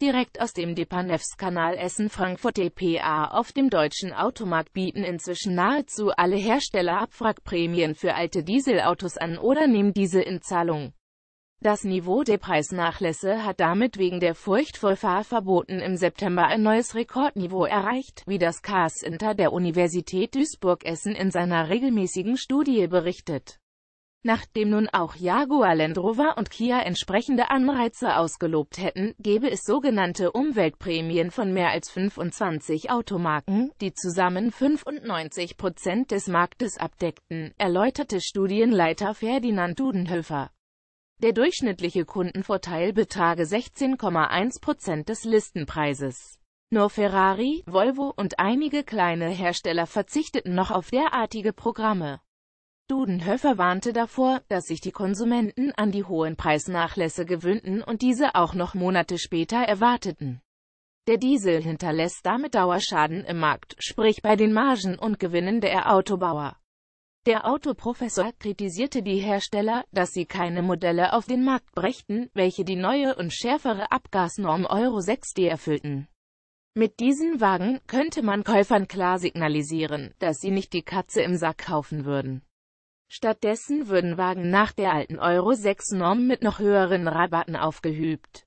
direkt aus dem Depanevskanal Essen-Frankfurt DPA auf dem deutschen Automarkt bieten inzwischen nahezu alle Hersteller Abwrackprämien für alte Dieselautos an oder nehmen diese in Zahlung. Das Niveau der Preisnachlässe hat damit wegen der Furcht vor Fahrverboten im September ein neues Rekordniveau erreicht, wie das Cars Inter der Universität Duisburg-Essen in seiner regelmäßigen Studie berichtet. Nachdem nun auch Jaguar Land Rover und Kia entsprechende Anreize ausgelobt hätten, gäbe es sogenannte Umweltprämien von mehr als 25 Automarken, die zusammen 95 Prozent des Marktes abdeckten, erläuterte Studienleiter Ferdinand Dudenhöfer. Der durchschnittliche Kundenvorteil betrage 16,1 Prozent des Listenpreises. Nur Ferrari, Volvo und einige kleine Hersteller verzichteten noch auf derartige Programme. Dudenhöfer warnte davor, dass sich die Konsumenten an die hohen Preisnachlässe gewöhnten und diese auch noch Monate später erwarteten. Der Diesel hinterlässt damit Dauerschaden im Markt, sprich bei den Margen und Gewinnen der Autobauer. Der Autoprofessor kritisierte die Hersteller, dass sie keine Modelle auf den Markt brächten, welche die neue und schärfere Abgasnorm Euro 6d erfüllten. Mit diesen Wagen könnte man Käufern klar signalisieren, dass sie nicht die Katze im Sack kaufen würden. Stattdessen würden Wagen nach der alten Euro 6-Norm mit noch höheren Rabatten aufgehybt.